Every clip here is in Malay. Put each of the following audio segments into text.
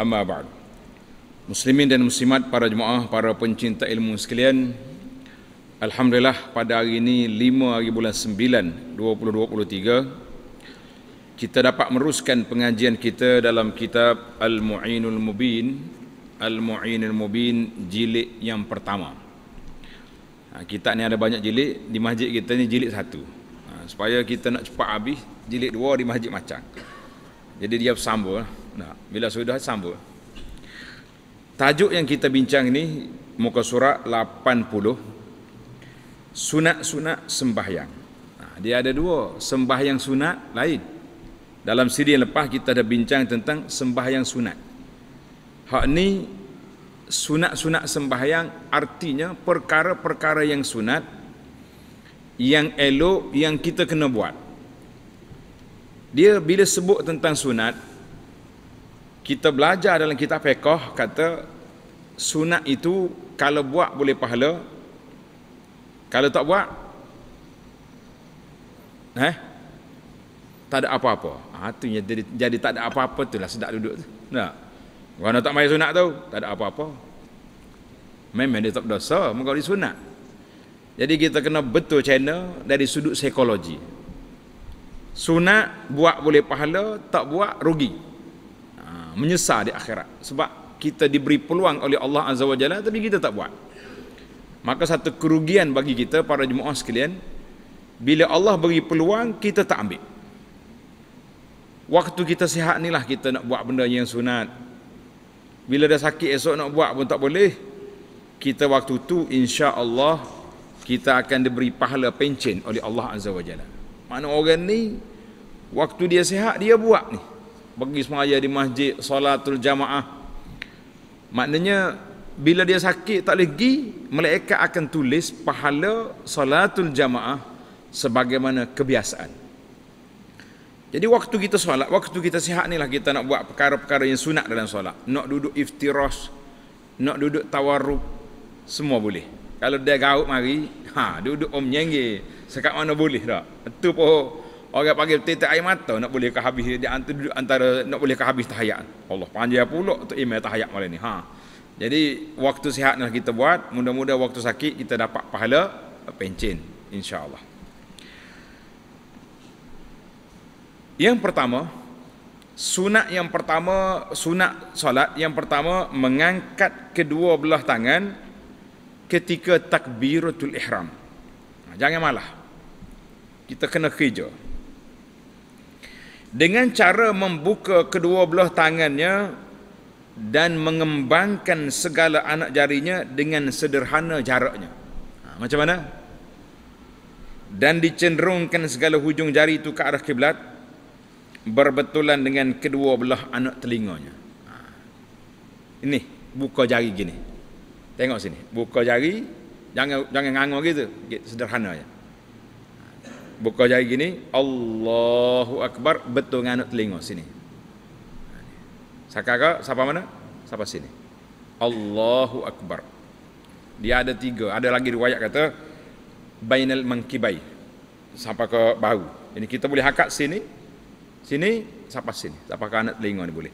Amma ba'd. Muslimin dan muslimat, para jemaah, para pencinta ilmu sekalian, alhamdulillah pada hari ini 5 hari bulan 9 2023 kita dapat meruskan pengajian kita dalam kitab Al-Mu'inul Mubin, Al-Mu'inul Mubin jilid yang pertama. Ha, kita ni ada banyak jilid, di masjid kita ni jilid satu. Ha, supaya kita nak cepat habis, jilid dua di masjid macam. Jadi dia sambut. Nah, bila sudah sambut. Tajuk yang kita bincang ini muka surat 80 sunat-sunat sembahyang. Nah, dia ada dua, sembahyang sunat lain. Dalam siri yang lepas kita dah bincang tentang sembahyang sunat. Hak ni sunat-sunat sembahyang artinya perkara-perkara yang sunat yang elok yang kita kena buat dia bila sebut tentang sunat kita belajar dalam kitab fiqh kata sunat itu kalau buat boleh pahala kalau tak buat eh tak ada apa-apa ha, tu yang jadi, jadi tak ada apa-apa tu lah sedap duduk tu nak Warna tak main sunat tu tak ada apa-apa memang dia tak dosa mengkau sunat jadi kita kena betul channel dari sudut psikologi sunat buat boleh pahala tak buat rugi ha, menyesal di akhirat sebab kita diberi peluang oleh Allah Azza wa Jalla tapi kita tak buat maka satu kerugian bagi kita para jemaah sekalian bila Allah beri peluang kita tak ambil waktu kita sihat ni lah kita nak buat benda yang sunat bila dah sakit esok nak buat pun tak boleh kita waktu tu insya Allah kita akan diberi pahala pencen oleh Allah Azza wa Jalla mana orang ni waktu dia sihat dia buat ni pergi semaya di masjid solatul jamaah maknanya bila dia sakit tak boleh pergi malaikat akan tulis pahala solatul jamaah sebagaimana kebiasaan jadi waktu kita solat, waktu kita sihat ni lah kita nak buat perkara-perkara yang sunat dalam solat. Nak duduk iftiras, nak duduk tawarruk, semua boleh. Kalau dia gaut mari, ha, duduk om nyenggir. Sekat mana boleh tak? Itu pun Orang panggil tetek air mata nak boleh ke habis di antara, nak boleh ke habis tahayat. Allah panjang pula untuk imam tahayat malam ni. Ha. Jadi waktu sihat nak kita buat, mudah-mudah waktu sakit kita dapat pahala pencin insya-Allah. Yang pertama, sunat yang pertama sunat solat yang pertama mengangkat kedua belah tangan ketika takbiratul ihram. Ha, jangan malah. Kita kena kerja dengan cara membuka kedua belah tangannya dan mengembangkan segala anak jarinya dengan sederhana jaraknya. Ha, macam mana? Dan dicenderungkan segala hujung jari itu ke arah kiblat berbetulan dengan kedua belah anak telinganya. Ha. Ini buka jari gini. Tengok sini, buka jari jangan jangan ngangau gitu, sederhana aja. Ya buka jari gini Allahu Akbar betul anak telinga sini Saka ke siapa mana siapa sini Allahu Akbar dia ada tiga ada lagi riwayat kata bainal mankibai sampai ke bahu ini kita boleh hakat sini sini siapa sini siapa ke anak telinga ni boleh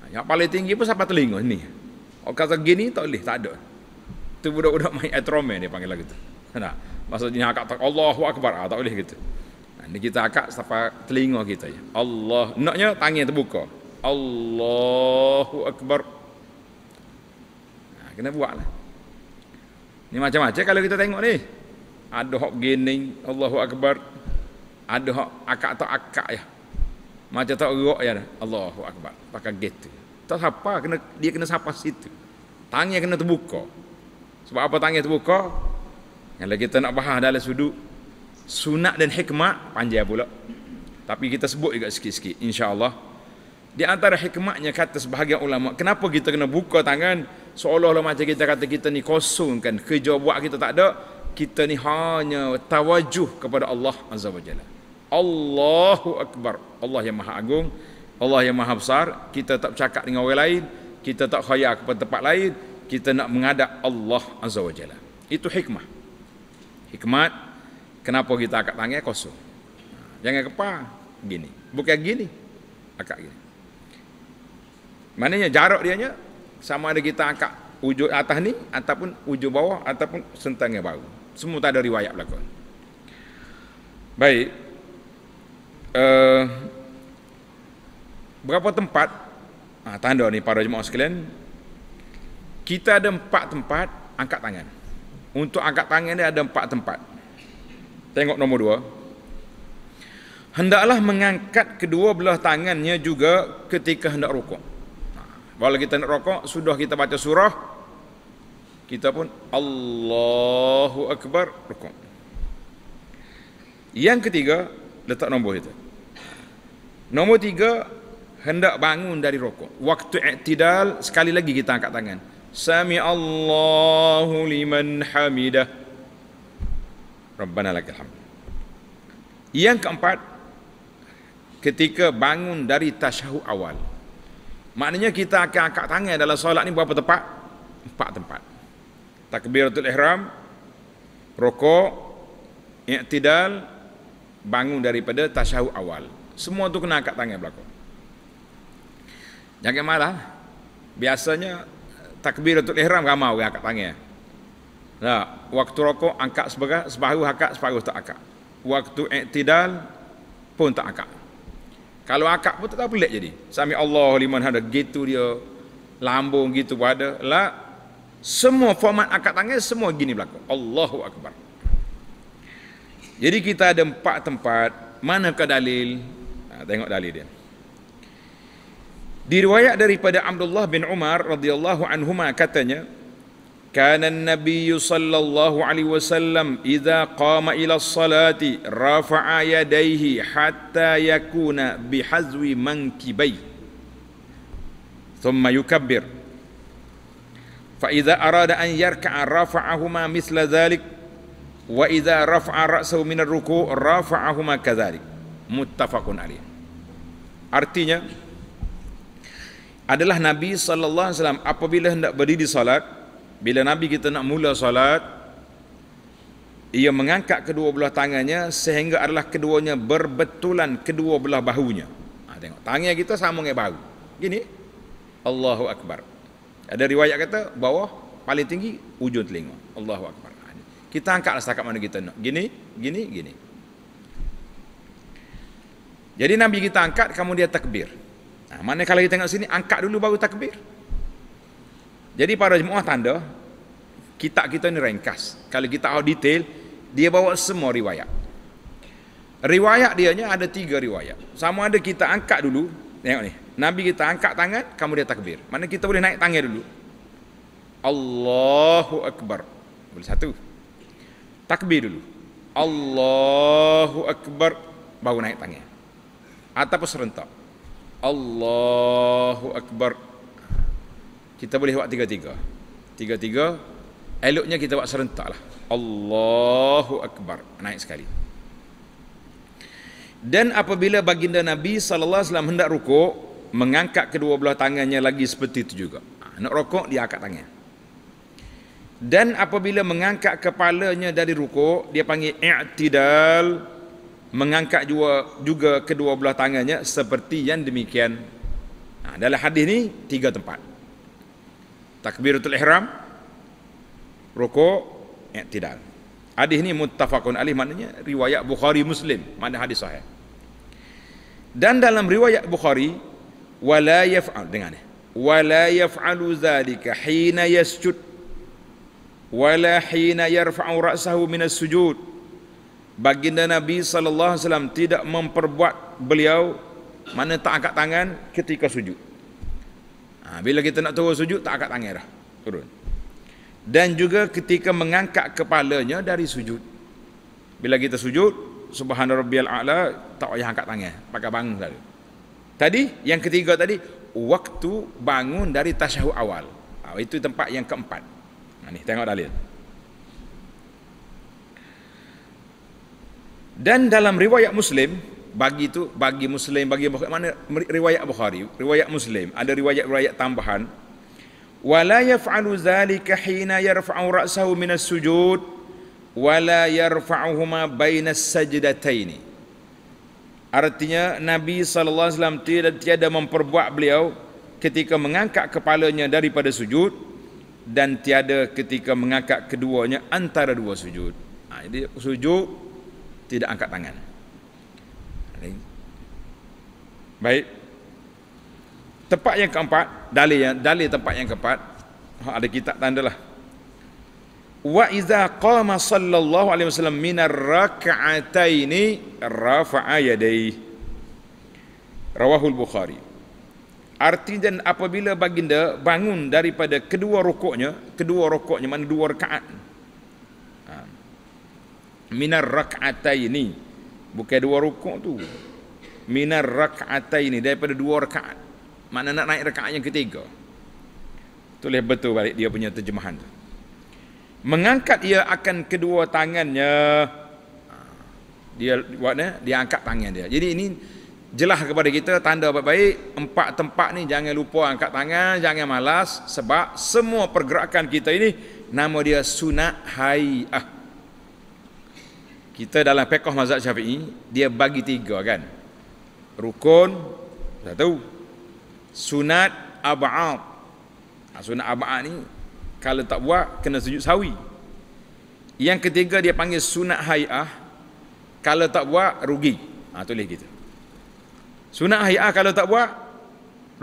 ha, yang paling tinggi pun siapa telinga ni Orang kata gini tak boleh, tak ada. Tu budak-budak main atrome dia panggil lagi tu. Nah, maksudnya akak tak Allahu akbar ah, tak boleh gitu. Nah, ini kita akak sapa telinga kita ya. Allah, naknya tangan terbuka. Allahu akbar. Nah, kena buatlah. Ini macam-macam kalau kita tengok ni. Ada hok gini, Allahu akbar. Ada hok akak tak akak ya. Macam tak gerak ya. Allahu akbar. Pakai gitu. Tak apa kena dia kena sapa situ. Tangan kena terbuka. Sebab apa tangan terbuka? Kalau kita nak bahas dalam sudut sunat dan hikmah panjang pula. Tapi kita sebut juga sikit-sikit insya-Allah. Di antara hikmahnya kata sebahagian ulama, kenapa kita kena buka tangan seolah-olah macam kita kata kita ni kosong kan, kerja buat kita tak ada, kita ni hanya tawajuh kepada Allah Azza wa Jalla. Allahu Akbar. Allah yang Maha Agung, Allah yang Maha Besar, kita tak bercakap dengan orang lain, kita tak khayal kepada tempat lain, kita nak mengadap Allah Azza wa Jalla. Itu hikmah hikmat kenapa kita akan tangan kosong jangan kepa gini bukan gini akak gini maknanya jarak dia dianya sama ada kita angkat ujung atas ni ataupun ujung bawah ataupun sentangnya baru semua tak ada riwayat berlaku baik uh, berapa tempat ah, tanda ni para jemaah sekalian kita ada empat tempat angkat tangan untuk angkat tangan dia ada empat tempat. Tengok nombor dua. Hendaklah mengangkat kedua belah tangannya juga ketika hendak rokok. Ha, walau kita nak rokok, sudah kita baca surah, kita pun Allahu Akbar rokok. Yang ketiga, letak nombor itu. Nombor tiga, hendak bangun dari rokok. Waktu iktidal, sekali lagi kita angkat tangan. Sami Allahu liman حمده Rabbana لك الحمد yang keempat ketika bangun dari tasyahud awal maknanya kita akan angkat tangan dalam solat ni berapa tempat empat tempat takbiratul ihram rokok i'tidal bangun daripada tasyahud awal semua tu kena angkat tangan berlaku jangan marah biasanya untuk ihram ramai orang angkat tangan. Nah, waktu rokok angkat sebahagian, sebahagian angkat, sebahagian tak angkat. Waktu iktidal pun tak angkat. Kalau angkat pun tak tahu pelik jadi. Sami Allah liman hada gitu dia lambung gitu pun ada. Lah semua format angkat tangan semua gini berlaku. Allahu akbar. Jadi kita ada empat tempat, manakah dalil? Ha, tengok dalil dia. Diriwayat daripada Abdullah bin Umar radhiyallahu anhuma katanya, "Kana Nabi sallallahu alaihi wasallam jika qama ila as-salati rafa'a yadayhi hatta yakuna bihazwi mankibai." Thumma yukabbir. Fa idza arada an yarka'a rafa'ahuma misla dhalik wa idza rafa'a ra'sahu min ar-ruku' rafa'ahuma kadhalik. Muttafaqun alaih. Artinya, adalah Nabi sallallahu alaihi wasallam apabila hendak berdiri salat. bila Nabi kita nak mula salat, ia mengangkat kedua belah tangannya sehingga adalah keduanya berbetulan kedua belah bahunya ha, tengok tangan kita sama dengan bahu gini Allahu akbar ada riwayat kata bawah paling tinggi ujung telinga Allahu akbar ha, kita angkat setakat mana kita nak gini gini gini jadi Nabi kita angkat kamu dia takbir Ha, ah, mana kalau kita tengok sini, angkat dulu baru takbir. Jadi para jemaah tanda, kitab kita ni ringkas. Kalau kita tahu detail, dia bawa semua riwayat. Riwayat dia dianya ada tiga riwayat. Sama ada kita angkat dulu, tengok ni. Nabi kita angkat tangan, kamu dia takbir. Mana kita boleh naik tangan dulu. Allahu Akbar. Boleh satu. Takbir dulu. Allahu Akbar. Baru naik tangan. Ataupun serentak. Allahu Akbar Kita boleh buat tiga-tiga Tiga-tiga Eloknya kita buat serentak lah Allahu Akbar Naik sekali Dan apabila baginda Nabi SAW hendak rukuk Mengangkat kedua belah tangannya lagi seperti itu juga ha, Nak rokok dia angkat tangan Dan apabila mengangkat kepalanya dari rukuk Dia panggil i'tidal mengangkat juga, juga kedua belah tangannya seperti yang demikian. Nah, ha, dalam hadis ni tiga tempat. Takbiratul ihram, rukuk, i'tidal. Hadis ni muttafaqun alih maknanya riwayat Bukhari Muslim, mana hadis sahih. Dan dalam riwayat Bukhari wala yaf'al dengan ni. Wala yaf'alu zalika hina yasjud wala hina yarfa'u ra'sahu minas sujud baginda Nabi sallallahu alaihi tidak memperbuat beliau mana tak angkat tangan ketika sujud. Ha, bila kita nak turun sujud tak angkat tangan dah. Turun. Dan juga ketika mengangkat kepalanya dari sujud. Bila kita sujud, subhanarabbiyal a'la tak payah angkat tangan, pakai bangun saja. Tadi yang ketiga tadi waktu bangun dari tasyahud awal. Ha, itu tempat yang keempat. Nah, ha, ni tengok dalil. Dan dalam riwayat Muslim bagi itu bagi Muslim bagi Bukhari mana riwayat Bukhari riwayat Muslim ada riwayat-riwayat tambahan wala yaf'alu zalika hina yarfa'u ra'sahu min al sujud wala yarfa'uhuma baina as-sajdatain artinya Nabi sallallahu alaihi wasallam tidak tiada memperbuat beliau ketika mengangkat kepalanya daripada sujud dan tiada ketika mengangkat keduanya antara dua sujud Nah ha, jadi sujud tidak angkat tangan. Baik. Tempat yang keempat, dalil yang dalil tempat yang keempat ha, ada kitab lah. Wa idza qama sallallahu alaihi wasallam minar rak'ataini rafa'a yadayhi. Rawahul Bukhari. Artinya apabila baginda bangun daripada kedua rokoknya kedua rokoknya mana dua rakaat minar rak'ataini bukan dua rukuk tu minar rak'ataini daripada dua rakaat mana nak naik rakaat yang ketiga tulis betul balik dia punya terjemahan tu mengangkat ia akan kedua tangannya dia buatnya dia angkat tangan dia jadi ini jelas kepada kita tanda baik-baik empat tempat ni jangan lupa angkat tangan jangan malas sebab semua pergerakan kita ini nama dia sunat hai'ah kita dalam pekoh mazhab Syafi'i dia bagi tiga kan. Rukun satu. Sunat ab'ad. Ha, sunat ab'ad ni kalau tak buat kena sujud sawi. Yang ketiga dia panggil sunat hayah. Kalau tak buat rugi. Ha, tulis gitu. Sunat hayah kalau tak buat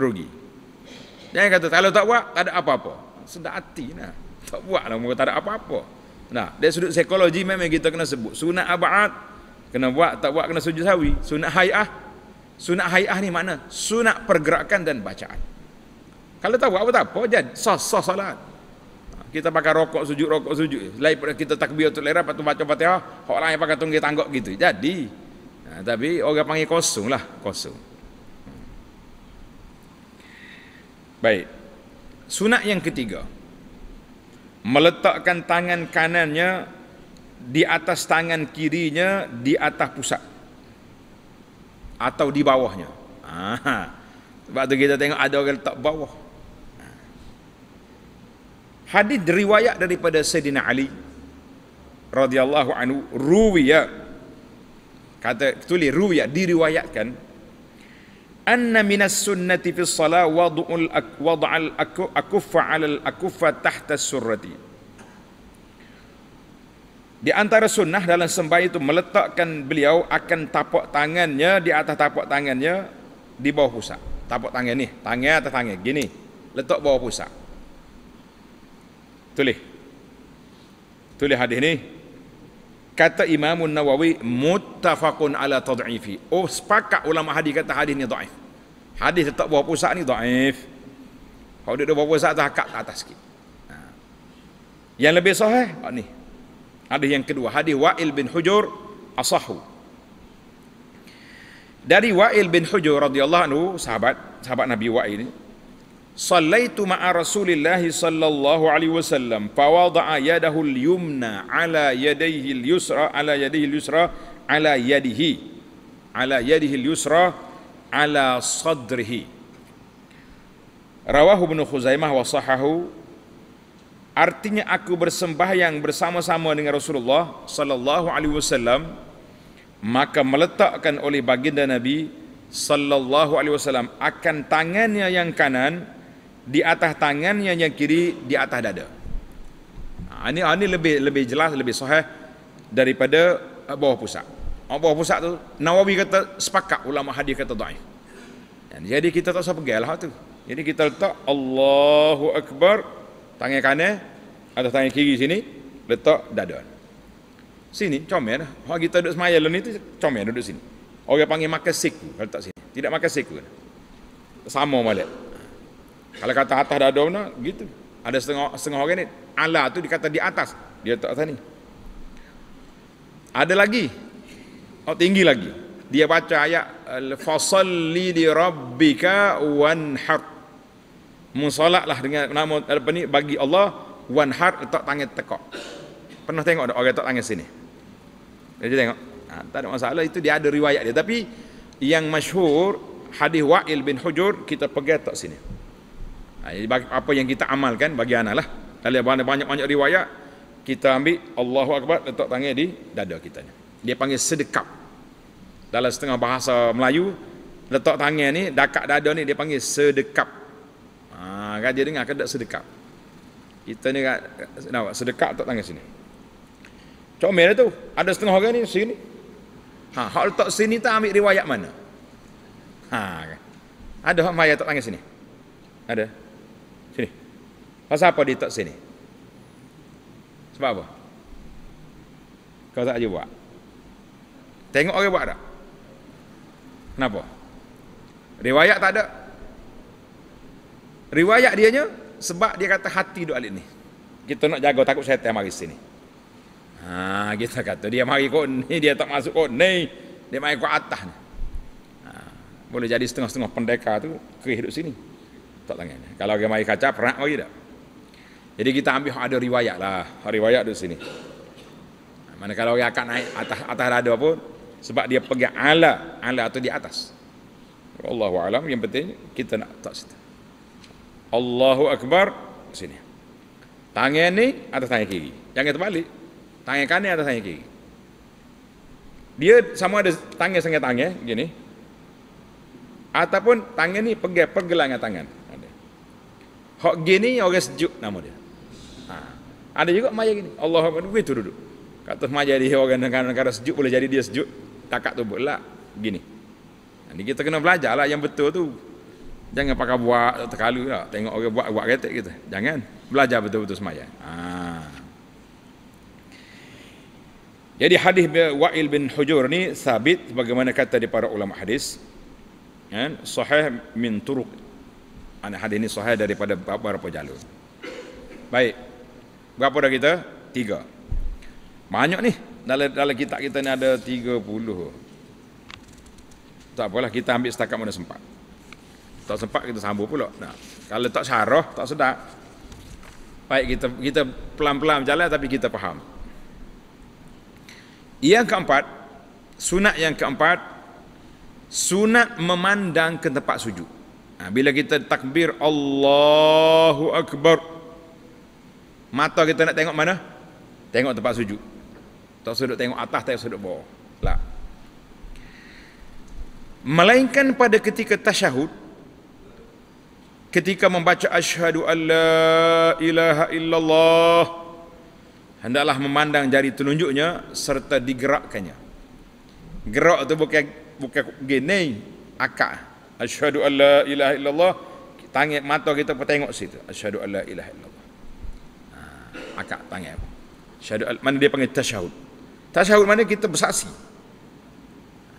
rugi. Jangan kata kalau tak buat tak ada apa-apa. Sedap hati nah. Tak buat lah, tak ada apa-apa. Nah, dari sudut psikologi memang kita kena sebut sunat abad kena buat tak buat kena sujud sawi, sunat hayah. Sunat hayah ni makna sunat pergerakan dan bacaan. Kalau tak buat apa tak apa, jadi sah sah solat. Kita pakai rokok sujud rokok sujud. Selain pada kita takbiratul ihram patu baca Fatihah, hak lain pakai tunggi tanggok gitu. Jadi nah, tapi orang panggil kosong lah, kosong. Hmm. Baik. Sunat yang ketiga, meletakkan tangan kanannya di atas tangan kirinya di atas pusat atau di bawahnya. Aha. Sebab tu kita tengok ada orang letak bawah. Hadis riwayat daripada Sayyidina Ali radhiyallahu anhu ruwiya kata tulis ruwiya diriwayatkan anna minas sunnati fi salat wad'ul wad'al akuffa 'ala al akuffa tahta surrati di antara sunnah dalam sembah itu meletakkan beliau akan tapak tangannya di atas tapak tangannya di bawah pusat tapak tangan ni tangan atas tangan gini letak bawah pusat tulis tulis hadis ni kata Imam Nawawi muttafaqun ala tad'ifi. Oh sepakat ulama hadis kata hadis ni dhaif. Hadis tetap buah pusat ni dhaif. Kalau dia buah pusat tak akak atas sikit. Ha. Yang lebih sahih oh, ni. Hadis yang kedua, hadis Wa'il bin Hujur asahu. Dari Wa'il bin Hujur radhiyallahu anhu, sahabat, sahabat Nabi Wa'il ni, Sallaitu ma'a Rasulillah sallallahu alaihi wasallam fa wada'a yadahu al-yumna ala yadayhi al-yusra ala yadayhi al-yusra ala yadihi ala yadihi al-yusra ala sadrihi Rawahu Ibnu Khuzaimah wa sahahu Artinya aku bersembahyang bersama-sama dengan Rasulullah sallallahu alaihi wasallam maka meletakkan oleh baginda Nabi sallallahu alaihi wasallam akan tangannya yang kanan di atas tangannya yang kiri di atas dada. Ha, ini ha, ini lebih lebih jelas lebih sahih daripada bawah pusat. bawah pusat tu Nawawi kata sepakat ulama hadis kata dhaif. jadi kita tak usah pegal lah tu. Jadi kita letak Allahu Akbar tangan kanan atau tangan kiri sini letak dada. Sini comel lah. Kalau ha, kita duduk semaya ni tu comel duduk sini. Orang panggil makan siku letak sini. Tidak makan siku. Sama malam. Kalau kata atas dah ada mana, gitu. Ada setengah setengah orang ni, ala tu dikata di atas. Dia tak sana ni. Ada lagi. Oh, tinggi lagi. Dia baca ayat, al eh, Fasalli li rabbika wanhar. Musolat lah dengan nama apa ni, bagi Allah, wanhar letak tangan tekak. Pernah tengok ada orang letak tangan sini? Dia tengok. Ha, tak ada masalah, itu dia ada riwayat dia. Tapi, yang masyhur hadis Wa'il bin Hujur, kita pegang tak sini. Ha, apa yang kita amalkan bagi anak lah. Dari banyak-banyak riwayat, kita ambil Allahu Akbar letak tangan di dada kita. Dia panggil sedekap. Dalam setengah bahasa Melayu, letak tangan ni, dakak dada ni dia panggil sedekap. Ha, Raja kan dengar ke sedekap? Kita ni nampak, sedekap letak tangan sini. Comel tu, ada setengah orang ni sini. Ha, hak letak sini tak ambil riwayat mana? Ha, kan? ada hak maya letak tangan sini? Ada? Pasal apa detox sini? Sebab apa? Kau tak ajar Tengok orang buat tak? Kenapa? Riwayat tak ada. Riwayat dia dianya sebab dia kata hati duk alik ni. Kita nak jaga takut syaitan mari sini. Ha, kita kata dia mari kok ni dia tak masuk kok ni. Dia mai kok atas ni. Ha, boleh jadi setengah-setengah pendekar tu kerih duk sini. Tak tangan. Kalau dia mai kaca perak mari tak? Jadi kita ambil ada riwayat lah. Riwayat di sini. Mana kalau orang akan naik atas, atas dada pun. Sebab dia pegang ala. Ala atau di atas. Allahu alam yang penting kita nak tak situ. Allahu akbar sini. Tangan ni atas tangan kiri. Jangan terbalik. Tangan kanan atas tangan kiri. Dia sama ada tangan sengai tangan gini. Ataupun tangan ni pegang pergelangan tangan. Hok gini orang sejuk nama dia. Ada juga maya gini. Allah Akbar begitu duduk. Kata maya di orang negara-negara sejuk boleh jadi dia sejuk. Takak tu pula gini. Ini kita kena belajar lah yang betul tu. Jangan pakai buat terkalu lah. Tengok orang buat buat retik kita. Jangan. Belajar betul-betul semaya. Ha. Jadi hadis Wa'il bin Hujur ni sabit bagaimana kata di para ulama hadis. Kan? Sahih min turuk. hadis ni sahih daripada beberapa jalur. Baik. Berapa dah kita? Tiga. Banyak ni. Dalam, dalam kitab kita ni ada tiga puluh. Tak apalah, kita ambil setakat mana sempat. Tak sempat, kita sambung pula. Nah, kalau tak syarah, tak sedap. Baik, kita kita pelan-pelan jalan tapi kita faham. Yang keempat, sunat yang keempat, sunat memandang ke tempat sujud. bila kita takbir Allahu Akbar, Mata kita nak tengok mana? Tengok tempat sujud. Tak sudut tengok atas, tak sudut bawah. Lah. Melainkan pada ketika tasyahud, ketika membaca asyhadu alla ilaha illallah hendaklah memandang jari telunjuknya serta digerakkannya gerak tu bukan bukan gini akak asyhadu alla ilaha illallah tangan mata kita pun tengok situ asyhadu alla ilaha illallah akak tangan syahadat mana dia panggil tasyahud tasyahud mana kita bersaksi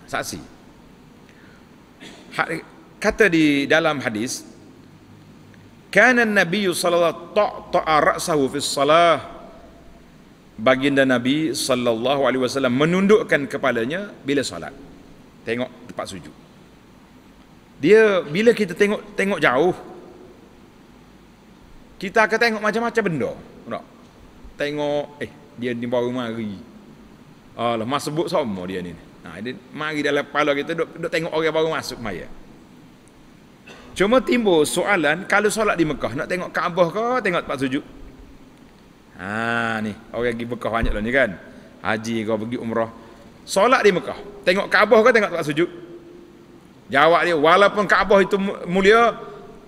saksi kata di dalam hadis kana nabi sallallahu ta'ta'a ra'sahu fi salah baginda nabi sallallahu alaihi wasallam menundukkan kepalanya bila solat tengok tempat sujud dia bila kita tengok tengok jauh kita akan tengok macam-macam benda tak? Tengok, eh, dia ni baru mari. Alah, masa sebut sama dia ni. Ha, dia mari dalam kepala kita, duk, duk tengok orang baru masuk mayat. Cuma timbul soalan, kalau solat di Mekah, nak tengok Kaabah ke, tengok tempat sujud? Ha, ni, orang pergi Mekah banyak lah ni kan. Haji kau pergi umrah. Solat di Mekah, tengok Kaabah ke, tengok tempat sujud? Jawab dia, walaupun Kaabah itu mulia,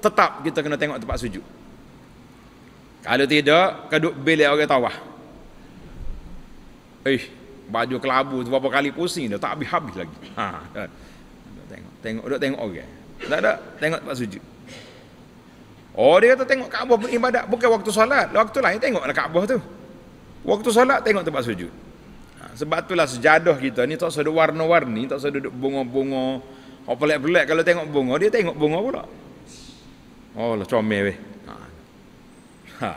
tetap kita kena tengok tempat sujud. Kalau tidak, kaduk bilik orang tawah. Eh, baju kelabu tu berapa kali pusing dah tak habis-habis lagi. Ha. Duk ha. tengok, tengok, duk tengok orang. Okay. Tak ada, tengok tempat sujud. Oh dia kata tengok Kaabah beribadat bukan waktu solat. Lah, waktu lain tengoklah Kaabah tu. Waktu solat tengok tempat sujud. Ha, sebab itulah sejadah kita ni tak sedu warna-warni, tak sedu bunga-bunga. Hak pelik-pelik kalau tengok bunga, dia tengok bunga pula. Oh lah comel weh. Ha, Ha.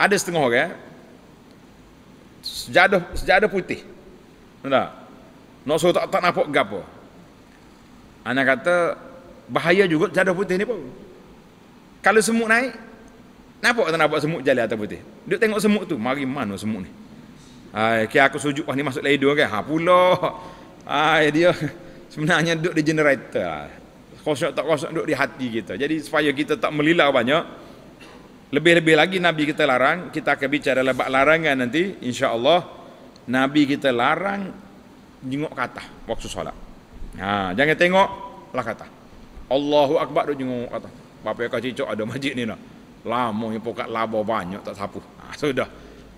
Ada setengah orang eh? sejadah sejadah putih. Nampak? Nak suruh tak, tak nampak gapo. Anak kata bahaya juga sejadah putih ni pun. Kalau semut naik, nampak tak nampak semut jalan atas putih. Duk tengok semut tu, mari mana semut ni? Ai, ke aku sujuk ni masuk lidu kan. Ha pula. Ai dia sebenarnya duk di generator. Kosok tak kosok duk di hati kita. Jadi supaya kita tak melilau banyak, lebih-lebih lagi Nabi kita larang, kita akan bicara lebat larangan nanti, insya-Allah Nabi kita larang jenguk kata waktu solat. Ha, jangan tengok lah kata. Allahu akbar tu jenguk kata. Bapak kau cicok ada majik ni nah. Lama ni pokat labo banyak tak sapu. Ha, sudah.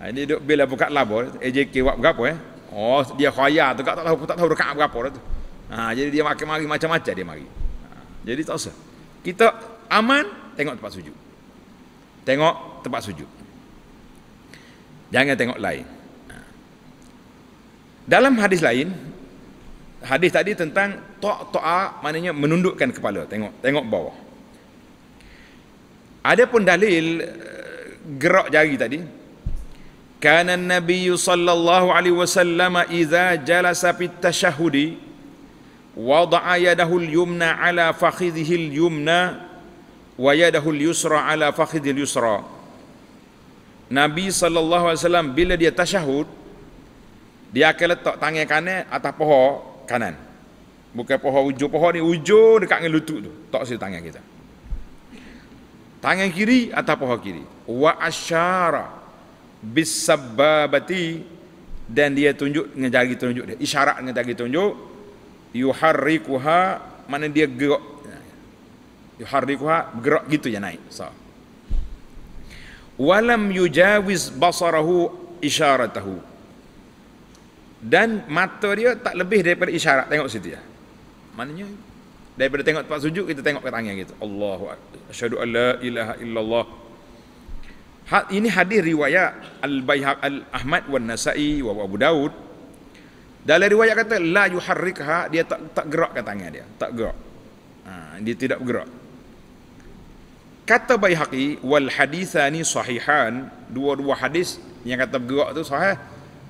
Ha, ini duk bila pokat labo, AJK buat berapa eh? Oh, dia khaya tu tak tahu tak tahu rekat berapa dah tu. Ha, jadi dia makin mari macam-macam dia mari. Ha, jadi tak usah. Kita aman tengok tempat sujud. Tengok tempat sujud. Jangan tengok lain. Ha. Dalam hadis lain, hadis tadi tentang tok toa maknanya menundukkan kepala. Tengok, tengok bawah. Ada pun dalil eh, gerak jari tadi. Kana Nabi sallallahu alaihi wasallam iza jalasa fit tashahudi wada'a yadahu yumna ala fakhidhihi yumna wa yadahu al-yusra ala fakhidhi al-yusra Nabi sallallahu alaihi wasallam bila dia tasyahud dia akan letak tangan kanan atas paha kanan bukan paha hujung paha ni hujung dekat dengan lutut tu tak sisi tangan kita tangan kiri atas paha kiri wa asyara bisababati dan dia tunjuk dengan jari tunjuk dia isyarat dengan jari tunjuk yuharrikuha mana dia gerak yuharrikuha bergerak gitu je naik so walam yujawiz basarahu isyaratahu dan mata dia tak lebih daripada isyarat tengok situ ya maknanya daripada tengok tempat sujud kita tengok ke tangan gitu Allahu asyhadu alla ilaha illallah ha, ini hadis riwayat al baihaq al ahmad wan nasai wa abu daud dalam riwayat kata la yuharrikha dia tak tak gerak ke tangan dia tak gerak ha, dia tidak bergerak kata Baihaqi wal hadithani sahihan dua-dua hadis yang kata bergerak tu sahih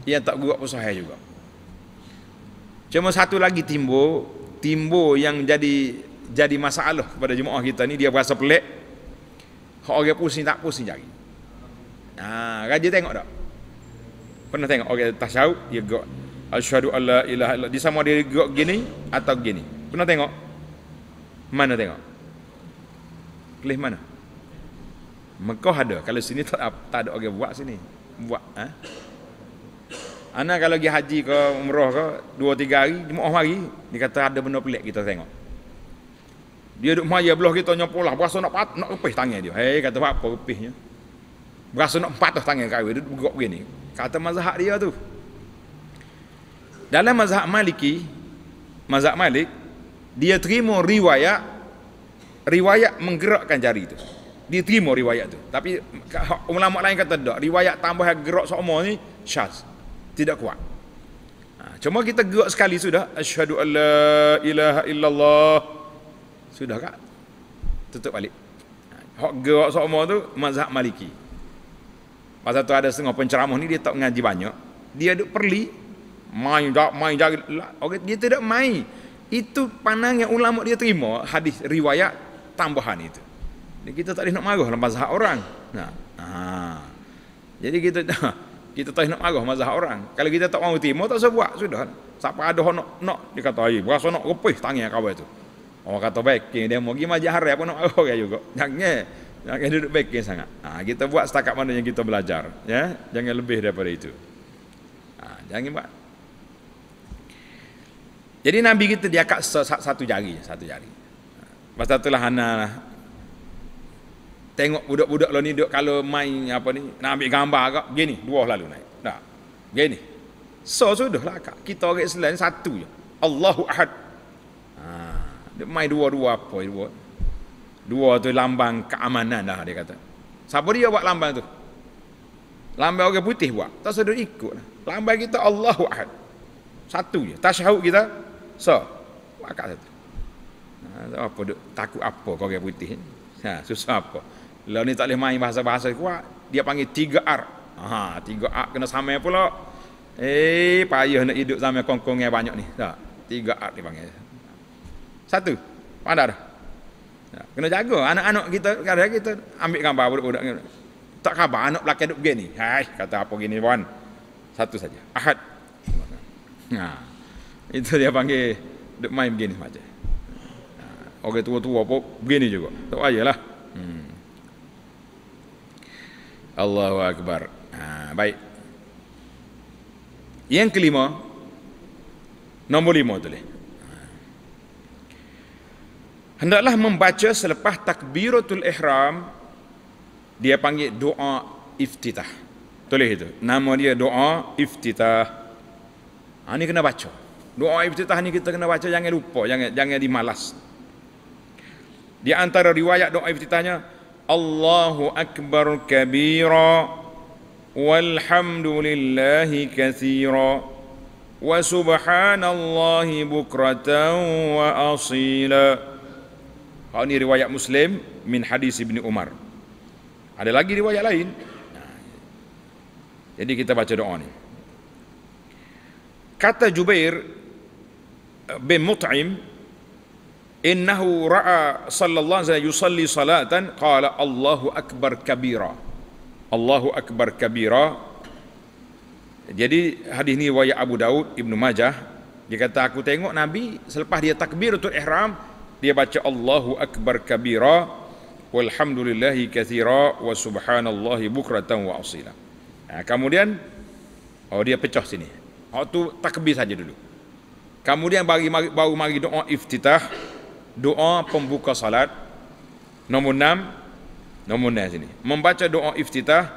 yang tak bergerak pun sahih juga cuma satu lagi timbo timbo yang jadi jadi masalah kepada jemaah kita ni dia berasa pelik orang pusing tak pusing jari ha, raja tengok tak pernah tengok orang tasawuf dia gerak asyhadu alla ilaha illallah di sama dia gerak gini atau gini pernah tengok mana tengok kelih mana? Mekah ada. Kalau sini tak ada, tak ada orang buat sini. Buat. Ha? Ana kalau pergi haji ke umrah ke, dua tiga hari, jemaah mari, dia kata ada benda pelik kita tengok. Dia duduk maya belah kita nyopolah, berasa nak patuh, nak rupih tangan dia. Hei, kata apa rupihnya? Berasa nak patuh tangan kau, dia duduk begini. Kata mazhab dia tu. Dalam mazhab maliki, mazhab malik, dia terima riwayat riwayat menggerakkan jari itu diterima riwayat itu tapi ulama lain kata tak riwayat tambah yang gerak semua ni syaz tidak kuat ha, cuma kita gerak sekali sudah asyhadu alla ilaha illallah sudah kak tutup balik hok ha, gerak semua tu mazhab maliki masa tu ada setengah penceramah ni dia tak mengaji banyak dia duk perli main tak main jari lah, okay, dia tidak main itu pandangan ulama dia terima hadis riwayat tambahan itu. Jadi kita tak boleh nak marah dalam mazhab orang. Nah. Ha. Jadi kita kita tak boleh nak marah mazhab orang. Kalau kita tak mau terima tak usah buat sudah. Siapa ada hok nak nak dia kata ai berasa nak repih tangan kawan tu. Orang kata baik dia mau pergi mazhab harai apa nak orang juga. Jangan. Jangan duduk baik sangat. Ha. kita buat setakat mana yang kita belajar, ya. Jangan lebih daripada itu. Ha. jangan buat. Jadi Nabi kita dia kat satu jari, satu jari. Pasal itulah Hana lah. Tengok budak-budak lo ni duk kalau main apa ni, nak ambil gambar ke, begini, dua lalu naik. Tak. Begini. So sudah lah kak. Kita orang Islam satu je. Allahu Ahad. Ha. Dia main dua-dua apa dua Dua tu lambang keamanan dah dia kata. Siapa dia buat lambang tu? Lambang orang putih buat. Tak sedut ikut lah. Lambang kita Allahu Ahad. Satu je. Tashahud kita. So. Wakak satu. Tak ah, apa duk, takut apa kau orang putih. Ha, susah apa. Lah ni tak boleh main bahasa-bahasa kuat, dia panggil tiga r Ha, 3R kena samai pula. Eh, payah nak hidup sama kongkong yang banyak ni. Ha, tak. 3R dia panggil. Satu. pandar dah. Ha, kena jaga anak-anak kita kadang kita ambil gambar budak-budak tak khabar anak belakang duk begini. Hai, kata apa gini puan? Satu saja. Ahad. Ha. Itu dia panggil duk main begini macam orang tua-tua pun begini juga. Tak payahlah. Hmm. Allahu akbar. Ha, baik. Yang kelima nombor lima tu leh. Ha. Hendaklah membaca selepas takbiratul ihram dia panggil doa iftitah. Tulis itu. Nama dia doa iftitah. Ha, ini kena baca. Doa iftitah ni kita kena baca jangan lupa, jangan jangan dimalas. Di antara riwayat doa iftitahnya, Allahu akbar kabira walhamdulillahi kathira wa subhanallahi bukratan wa asila. Kau ini riwayat Muslim min hadis Ibn Umar. Ada lagi riwayat lain. Jadi kita baca doa ni. Kata Jubair eh, bin Mut'im innahu ra'a sallallahu alaihi wasallam, yusalli salatan qala Allahu akbar kabira Allahu akbar kabira jadi hadis ni riwayat Abu Daud Ibnu Majah dia kata aku tengok Nabi selepas dia takbir, takbiratul ihram dia baca Allahu akbar kabira walhamdulillahi katsira wa subhanallahi bukratan wa asila nah, ha, kemudian oh dia pecah sini oh tu takbir saja dulu kemudian bagi baru mari doa iftitah doa pembuka salat nomor 6 nomor 6 sini membaca doa iftitah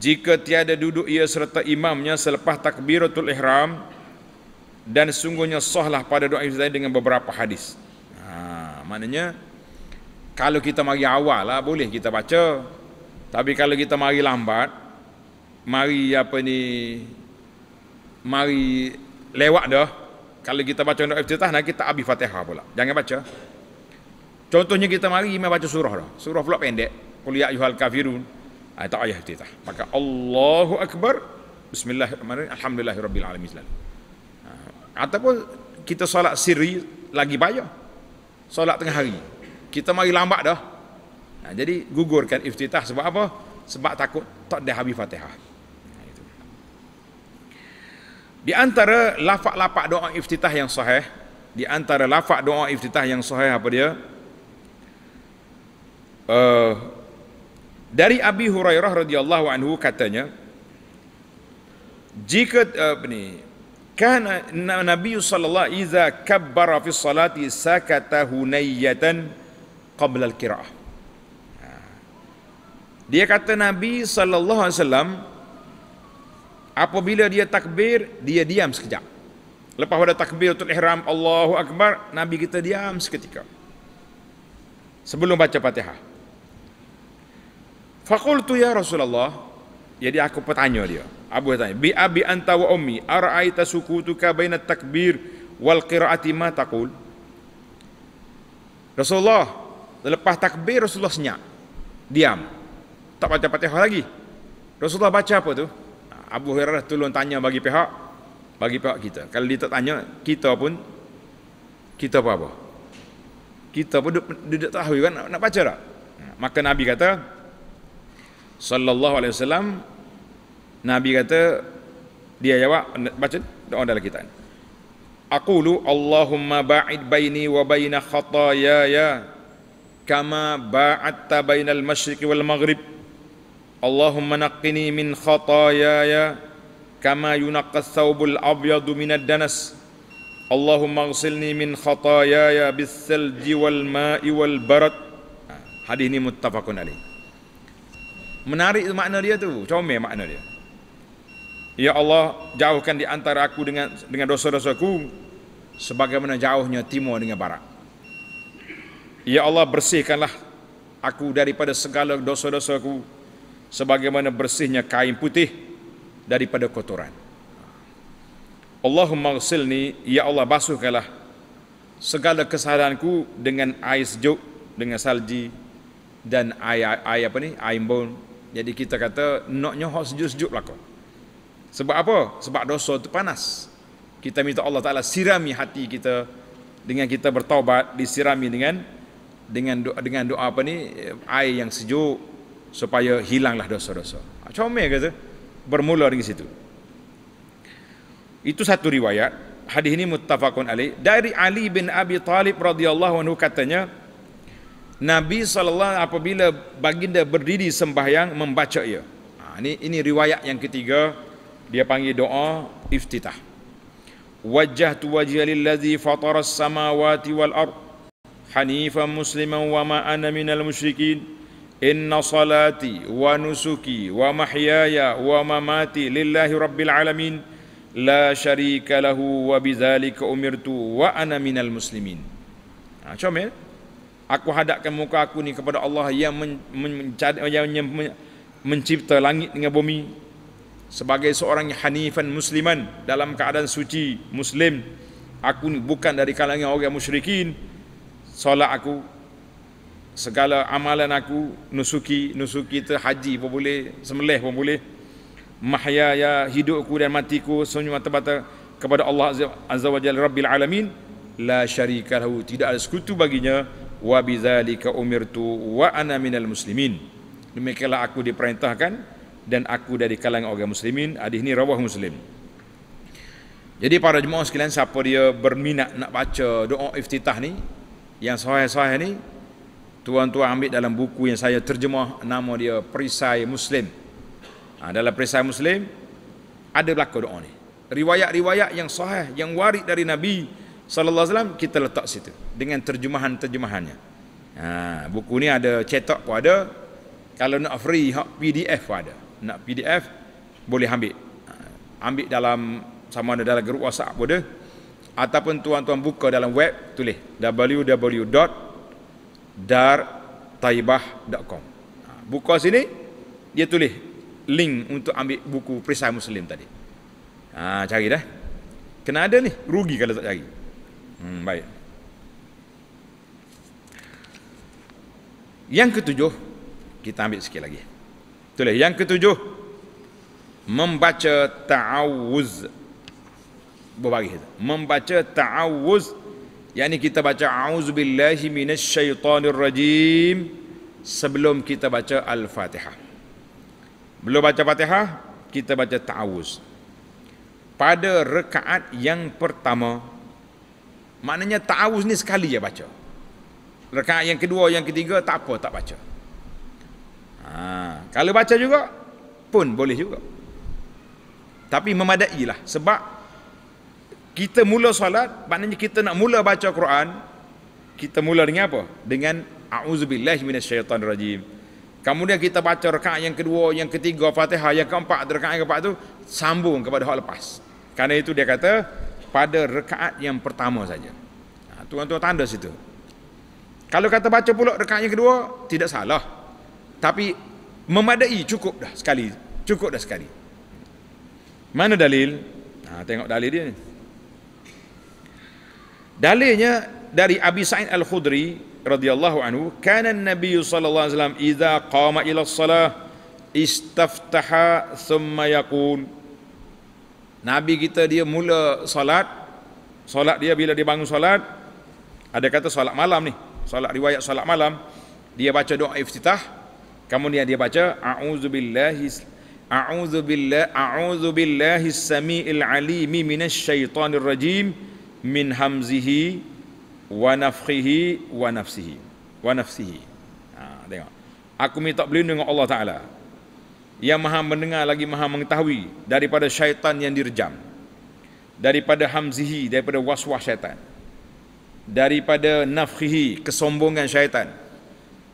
jika tiada duduk ia serta imamnya selepas takbiratul ihram dan sungguhnya sahlah pada doa iftitah dengan beberapa hadis ha maknanya kalau kita mari awal lah boleh kita baca tapi kalau kita mari lambat mari apa ni mari lewat dah kalau kita baca doa iftitah nak kita habis Fatihah pula. Jangan baca. Contohnya kita mari imam baca surah dah. Surah pula pendek. Qul ya ayyuhal kafirun. Ah tak ayat iftitah. Maka Allahu akbar. Bismillahirrahmanirrahim. Alhamdulillahirabbil alamin. Ha, ataupun kita solat sirri lagi bayar. Solat tengah hari. Kita mari lambat dah. Ha, jadi gugurkan iftitah sebab apa? Sebab takut tak dah habis Fatihah. Di antara lafak-lafak doa iftitah yang sahih, di antara lafak doa iftitah yang sahih apa dia? Uh, dari Abi Hurairah radhiyallahu anhu katanya, jika eh, apa uh, ni? Kan Nabi sallallahu jika kabbara fi salati sakata hunayatan qabla al-qira'ah. Dia kata Nabi sallallahu alaihi wasallam Apabila dia takbir, dia diam sekejap. Lepas pada takbir untuk ihram Allahu Akbar, Nabi kita diam seketika. Sebelum baca Fatihah. Faqultu ya Rasulullah, jadi aku bertanya dia. Abu tanya, bi abi anta wa ummi ara'aita sukutuka baina takbir wal qiraati ma taqul? Rasulullah, lepas takbir Rasulullah senyap. Diam. Tak baca Fatihah lagi. Rasulullah baca apa tu? Abu Hurairah tolong tanya bagi pihak bagi pihak kita. Kalau dia tak tanya, kita pun kita apa Kita pun duduk, tahu kan nak, baca tak? Maka Nabi kata sallallahu alaihi wasallam Nabi kata dia jawab baca doa dalam kita. Aku Lu Allahumma ba'id baini wa baina khataaya kama ba'atta bainal masyriqi wal maghrib. Allahumma naqqini min khatayaya kama yunaqqa thawbul abyadu minad danas Allahumma ighsilni min khatayaya bis salji wal ma'i wal barat ha, Hadis ini muttafaqun alaih Menarik makna dia tu, comel makna dia Ya Allah, jauhkan di antara aku dengan dengan dosa-dosaku sebagaimana jauhnya timur dengan barat. Ya Allah, bersihkanlah aku daripada segala dosa-dosaku sebagaimana bersihnya kain putih daripada kotoran. Allahumma ghsilni ya Allah basuhkanlah segala kesalahanku dengan air sejuk, dengan salji dan air, air apa ni? Air bone. Jadi kita kata noknya hot sejuk-sejuk lah kau. Sebab apa? Sebab dosa itu panas. Kita minta Allah Ta'ala sirami hati kita dengan kita bertaubat, disirami dengan dengan doa, dengan doa apa ni? Air yang sejuk, supaya hilanglah dosa-dosa. Ah, comel kata, bermula dari situ. Itu satu riwayat, hadis ini muttafaqun ali. Dari Ali bin Abi Talib radhiyallahu anhu katanya, Nabi SAW apabila baginda berdiri sembahyang membaca ia. Ha, ini, ini riwayat yang ketiga, dia panggil doa iftitah. Wajah tu wajah lillazi fatara samawati wal ardu. Hanifan musliman wa ma'ana minal musyrikin. Inna salati wa nusuki wa mahyaya wa mamati lillahi rabbil alamin La syarika lahu wa bizalika umirtu wa ana minal muslimin ha, Macam ya? Aku hadapkan muka aku ni kepada Allah yang, men, men, mencad, yang men, men, mencipta langit dengan bumi Sebagai seorang yang hanifan musliman dalam keadaan suci muslim Aku ni bukan dari kalangan orang musyrikin Salat aku segala amalan aku nusuki nusuki terhaji pun boleh semelih pun boleh mahya ya hidupku dan matiku semuanya mata-mata kepada Allah azza wa jalla rabbil alamin la syarika lahu tidak ada sekutu baginya wa bidzalika umirtu wa ana minal muslimin demikianlah aku diperintahkan dan aku dari kalangan orang muslimin hadis ini rawah muslim jadi para jemaah sekalian siapa dia berminat nak baca doa iftitah ni yang sahih-sahih ni tuan-tuan ambil dalam buku yang saya terjemah nama dia Perisai Muslim. Ha, dalam Perisai Muslim ada berlaku doa ni. Riwayat-riwayat yang sahih yang waris dari Nabi sallallahu alaihi wasallam kita letak situ dengan terjemahan-terjemahannya. Ha, buku ni ada cetak pun ada. Kalau nak free hak PDF pun ada. Nak PDF boleh ambil. Ha, ambil dalam sama ada dalam grup WhatsApp pun ada ataupun tuan-tuan buka dalam web tulis www dartaibah.com ha, buka sini dia tulis link untuk ambil buku perisai muslim tadi ha, cari dah kena ada ni rugi kalau tak cari hmm, baik yang ketujuh kita ambil sikit lagi tulis yang ketujuh membaca ta'awuz berbagi membaca ta'awuz yakni kita baca auzubillahi minasyaitonirrajim sebelum kita baca al-Fatihah. Belum baca Fatihah, kita baca ta'awuz. Pada rekaat yang pertama, maknanya ta'awuz ni sekali je baca. Rekaat yang kedua, yang ketiga, tak apa, tak baca. Ha, kalau baca juga, pun boleh juga. Tapi memadailah sebab kita mula solat maknanya kita nak mula baca Quran kita mula dengan apa dengan auzubillahi minasyaitonirrajim kemudian kita baca rakaat yang kedua yang ketiga Fatihah yang keempat rakaat yang keempat tu sambung kepada hak lepas kerana itu dia kata pada rakaat yang pertama saja ha, tuan-tuan tanda situ kalau kata baca pula rakaat yang kedua tidak salah tapi memadai cukup dah sekali cukup dah sekali mana dalil ha, tengok dalil dia ni Dalilnya dari Abi Sa'id Al-Khudri radhiyallahu anhu, "Kana Nabi sallallahu alaihi wasallam idza qama ila shalah istaftaha thumma yaqul." Nabi kita dia mula salat, salat dia bila dia bangun solat, ada kata salat malam ni. salat riwayat salat malam, dia baca doa iftitah, kemudian dia baca a'udzu billahi a'udzu billahi a'udzu billahi as-sami'il 'alim minasy syaithanir rajim min hamzihi wa nafkhihi wa nafsihi wa nafsihi ha, tengok aku minta berlindung dengan Allah Ta'ala yang maha mendengar lagi maha mengetahui daripada syaitan yang direjam daripada hamzihi daripada waswas syaitan daripada nafkhihi kesombongan syaitan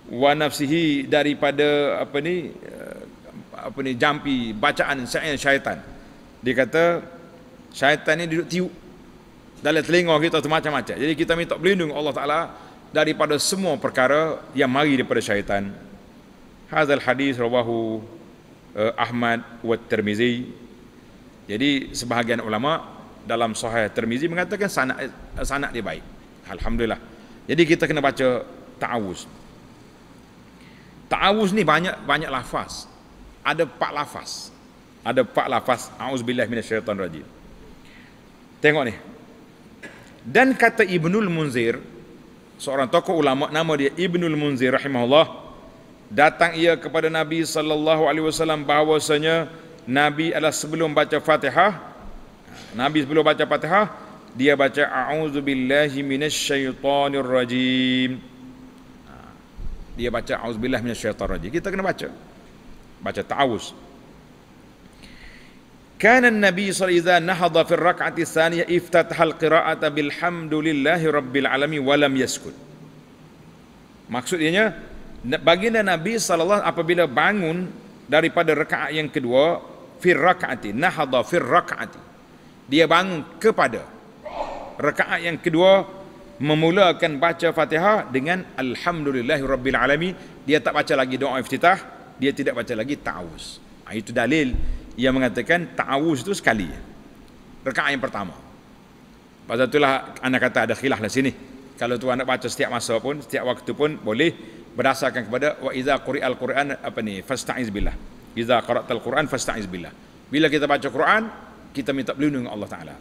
wa nafsihi daripada apa ni eh, apa ni jampi bacaan syaitan dia kata syaitan ni duduk tiup dari telinga kita tu macam-macam. Jadi kita minta pelindung Allah Taala daripada semua perkara yang mari daripada syaitan. Hadzal hadis rawahu eh, Ahmad wa Tirmizi. Jadi sebahagian ulama dalam sahih Tirmizi mengatakan sanad eh, sanad dia baik. Alhamdulillah. Jadi kita kena baca ta'awuz. Ta'awuz ni banyak banyak lafaz. Ada empat lafaz. Ada empat lafaz auzubillah minasyaitonirrajim. Tengok ni, dan kata Ibnul Munzir, seorang tokoh ulama nama dia Ibnul Munzir rahimahullah, datang ia kepada Nabi sallallahu alaihi wasallam bahawasanya Nabi adalah sebelum baca Fatihah, Nabi sebelum baca Fatihah dia baca auzubillahi minasyaitonirrajim. Dia baca auzubillahi minasyaitonirrajim. Kita kena baca. Baca ta'awuz. Kana Nabi sallallahu alaihi wasallam nahadha fi ar-rak'ati tsaniyah iftatah al-qira'ata bilhamdulillahi rabbil alamin wa lam yaskut. Maksudnya baginda Nabi sallallahu apabila bangun daripada rakaat yang kedua fi rak'ati nahadha fi rak'ati dia bangun kepada rakaat yang kedua memulakan baca Fatihah dengan alhamdulillahi rabbil alamin dia tak baca lagi doa iftitah dia tidak baca lagi ta'awuz ah, itu dalil yang mengatakan ta'awuz itu sekali rekaan yang pertama pasal itulah anak kata ada khilaf di lah sini kalau tuan nak baca setiap masa pun setiap waktu pun boleh berdasarkan kepada wa iza quri'al quran apa ni fasta'iz billah iza qara'tal quran fasta'iz billah bila kita baca quran kita minta perlindungan Allah taala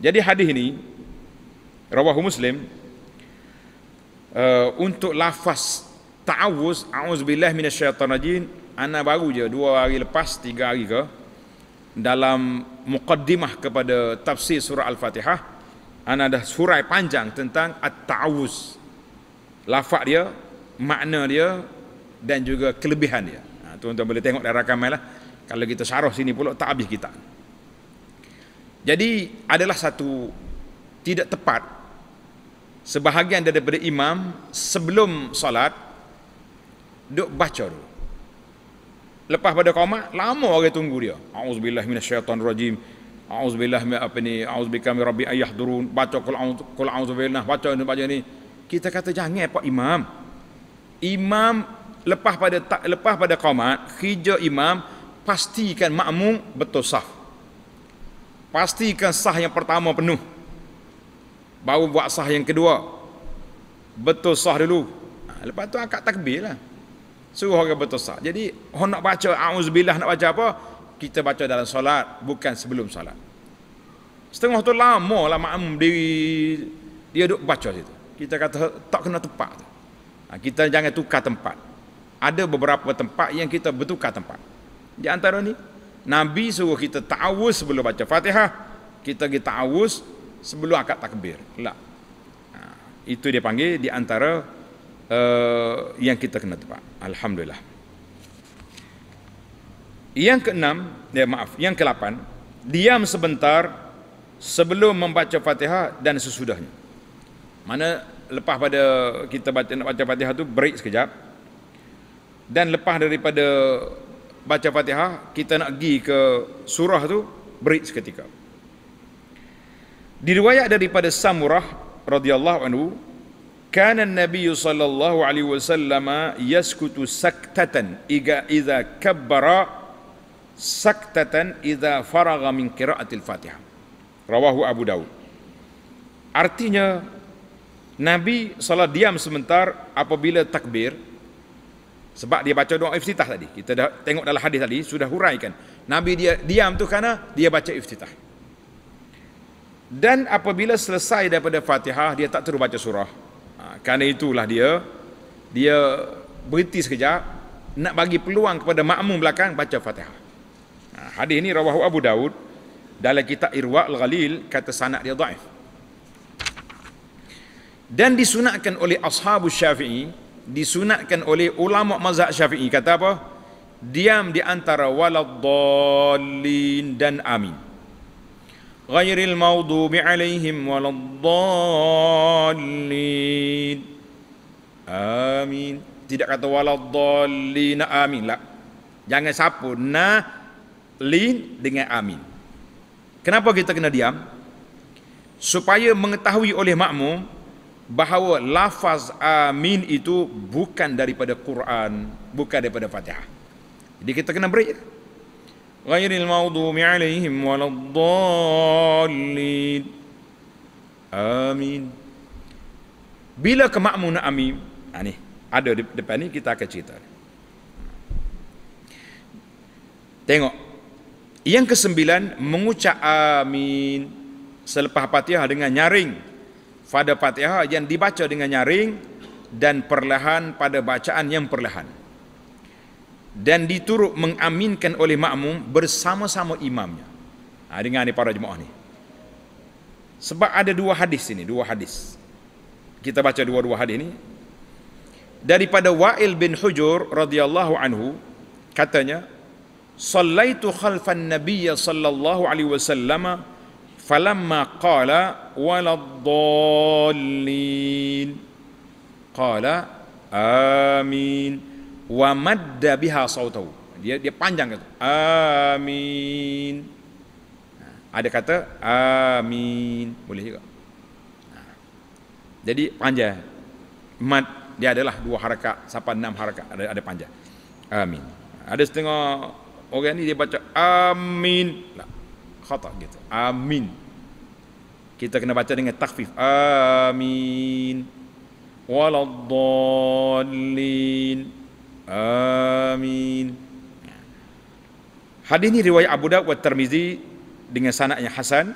jadi hadis ini rawahu muslim uh, untuk lafaz ta'awuz a'udzubillah minasyaitonirrajim ana baru je dua hari lepas tiga hari ke dalam mukaddimah kepada tafsir surah al-fatihah ana dah surai panjang tentang at-ta'awuz lafaz dia makna dia dan juga kelebihan dia ha, tuan-tuan boleh tengok dalam rakaman lah kalau kita syarah sini pula tak habis kita jadi adalah satu tidak tepat sebahagian daripada imam sebelum solat duk baca dulu lepas pada qamat lama orang tunggu dia auzubillahi minasyaitonirrajim auzubillahi min apa ni auzubika min rabbi ayahdurun baca qul auzu qul auzu billah baca ni baca ni kita kata jangan pak imam imam lepas pada tak lepas pada qamat khija imam pastikan makmum betul sah pastikan sah yang pertama penuh baru buat sah yang kedua betul sah dulu ha, lepas tu angkat takbir lah Suruh orang bertosak. Jadi, orang nak baca auzubillah nak baca apa? Kita baca dalam solat, bukan sebelum solat. Setengah tu lama lah makmum berdiri. Dia duduk baca situ. Kita kata tak kena tempat. Tu. Ha, kita jangan tukar tempat. Ada beberapa tempat yang kita bertukar tempat. Di antara ni, Nabi suruh kita ta'awus sebelum baca fatihah. Kita pergi ta'awus sebelum akad takbir. Lah. Itu dia panggil di antara Eh, yang kita kena tebak. Alhamdulillah. Yang keenam, ya maaf, yang kelapan, diam sebentar sebelum membaca Fatihah dan sesudahnya. Mana lepas pada kita baca nak baca Fatihah tu break sekejap. Dan lepas daripada baca Fatihah, kita nak pergi ke surah tu break seketika. Diriwayat daripada Samurah radhiyallahu anhu كان Nabi صلى الله عليه وسلم يسكت سكتة إذا كبر سكتة إذا فرغ من قراءة الفاتحة رواه أبو داود artinya Nabi salat diam sebentar apabila takbir sebab dia baca doa iftitah tadi kita dah tengok dalam hadis tadi sudah huraikan Nabi dia diam tu kerana dia baca iftitah dan apabila selesai daripada Fatihah dia tak terus baca surah kerana itulah dia dia berhenti sekejap nak bagi peluang kepada makmum belakang baca Fatihah. Ha, hadis ini rawahu Abu Daud dalam kitab Irwa al-Ghalil kata sanad dia dhaif. Dan disunatkan oleh ashabu Syafi'i, disunatkan oleh ulama mazhab Syafi'i kata apa? Diam di antara walad dan amin. غير المغضوب عليهم ولا الضالين آمين tidak kata wala الضالين آمين لا lah. jangan sapu na lin dengan amin kenapa kita kena diam supaya mengetahui oleh makmum bahawa lafaz amin itu bukan daripada Quran bukan daripada Fatihah jadi kita kena break غير المغضوب عليهم ولا الضالين آمين Bila kemakmunan amin ha, nah, Ada di depan ini kita akan cerita Tengok Yang kesembilan Mengucap amin Selepas patiha dengan nyaring Pada patiha yang dibaca dengan nyaring Dan perlahan pada bacaan yang perlahan dan diturut mengaminkan oleh makmum bersama-sama imamnya. Ha, dengar ni para jemaah ni. Sebab ada dua hadis ini, dua hadis. Kita baca dua-dua hadis ini. Daripada Wa'il bin Hujur radhiyallahu anhu katanya, "Sallaitu khalfan Nabiyya sallallahu alaihi wasallam falamma qala waladdallin qala amin." wa madda biha sautahu dia dia panjang gitu amin ha, ada kata amin boleh juga ha. jadi panjang mad dia adalah dua harakat sampai enam harakat ada ada panjang amin ada setengah orang ni dia baca amin lah khata gitu amin kita kena baca dengan takfif amin waladdallin Amin. Hadis ini riwayat Abu Dawud dan Tirmizi dengan sanadnya hasan.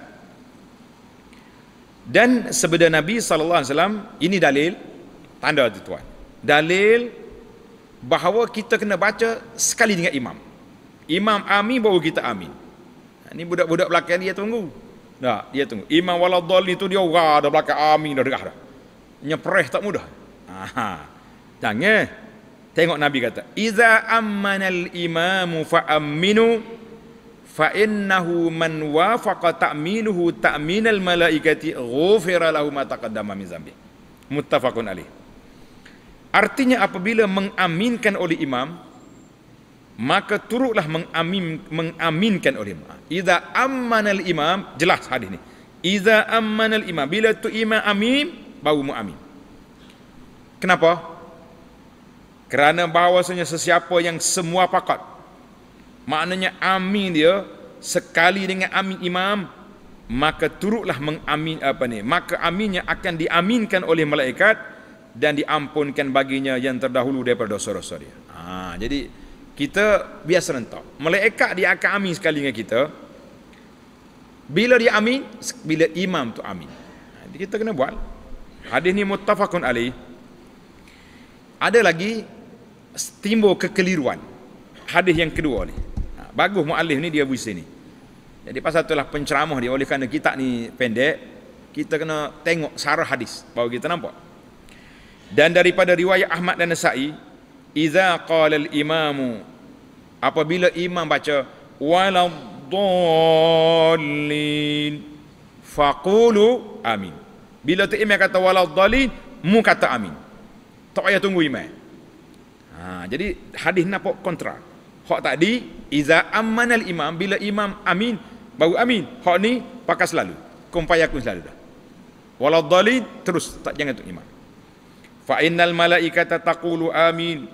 Dan sebenda Nabi sallallahu alaihi wasallam ini dalil tanda tu tuan. Dalil bahawa kita kena baca sekali dengan imam. Imam amin baru kita amin. Ini ha, budak-budak belakang dia tunggu. Nah, dia tunggu. Imam waladhalli tu dia ora ada belakang amin dah dengar dah. Nyepreh tak mudah. Aha. Jangan. Tengok Nabi kata, "Iza ammanal imamu fa aminu, fa innahu man wafaqa ta'minuhu ta'minal malaikati ghufira lahu ma taqaddama min dhanbi." Muttafaqun alaih. Artinya apabila mengaminkan oleh imam, maka turutlah mengamin, mengaminkan oleh imam. Iza ammanal imam, jelas hadis ini. Iza ammanal imam, bila tu imam amin, baru mu'amin. Kenapa? kerana bahawasanya sesiapa yang semua pakat maknanya amin dia sekali dengan amin imam maka turutlah mengamin apa ni maka aminnya akan diaminkan oleh malaikat dan diampunkan baginya yang terdahulu daripada dosa-dosa dia ha, jadi kita biasa rentak malaikat dia akan amin sekali dengan kita bila dia amin bila imam tu amin ha, jadi kita kena buat hadis ni muttafaqun alaih ada lagi timbul kekeliruan hadis yang kedua ni ha, bagus mu'alif ni dia buat sini jadi pasal itulah penceramah dia oleh kerana kita ni pendek kita kena tengok sarah hadis baru kita nampak dan daripada riwayat Ahmad dan Nasai iza qala imamu apabila imam baca waladdallin faqulu amin bila tu imam kata waladdallin mu kata amin tak payah tunggu imam Ha, jadi hadis nampak kontra. Hak tadi, iza amanal imam, bila imam amin, baru amin. Hak ni, pakai selalu. Kompai aku selalu dah. Walau dali terus tak jangan tu imam. Fa innal malaikata taqulu amin.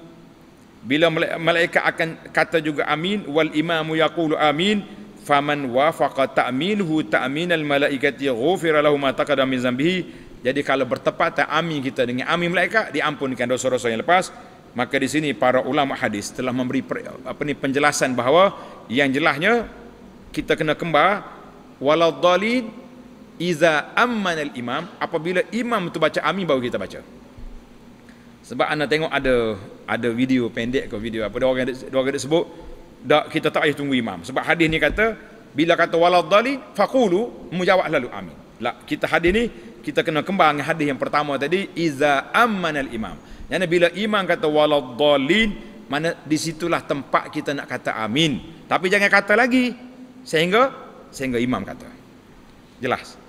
Bila malaikat akan kata juga amin, wal imamu yaqulu amin, faman wafaqa ta'minuhu ta'minal malaikati ghufira lahu ma taqadama min zambihi. Jadi kalau bertepatan amin kita dengan amin malaikat, diampunkan dosa-dosa yang lepas, maka di sini para ulama hadis telah memberi apa ni penjelasan bahawa yang jelasnya kita kena kembar waladhalid iza amman al-imam apabila imam tu baca amin baru kita baca sebab anda tengok ada ada video pendek ke video apa dia orang dia orang sebut dak kita tak payah tunggu imam sebab hadis ni kata bila kata waladhalid faqulu menjawab lalu amin lah kita hadis ni kita kena kembang hadis yang pertama tadi iza amman al-imam Yani bila imam kata waladdallin, mana disitulah tempat kita nak kata amin. Tapi jangan kata lagi sehingga sehingga imam kata. Jelas.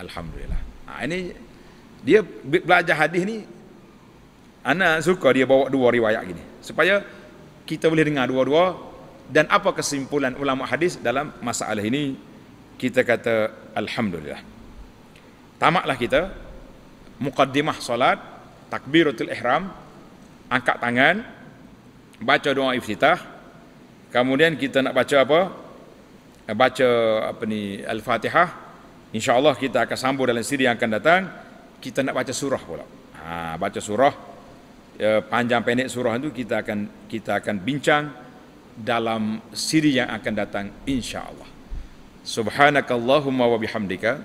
Alhamdulillah. Ha, ini dia belajar hadis ni ana suka dia bawa dua riwayat gini supaya kita boleh dengar dua-dua dan apa kesimpulan ulama hadis dalam masalah ini kita kata alhamdulillah. Tamatlah kita mukaddimah solat takbiratul ihram angkat tangan baca doa iftitah kemudian kita nak baca apa baca apa ni al-fatihah insyaallah kita akan sambung dalam siri yang akan datang kita nak baca surah pula ha, baca surah ya, panjang pendek surah itu kita akan kita akan bincang dalam siri yang akan datang insyaallah subhanakallahumma wa bihamdika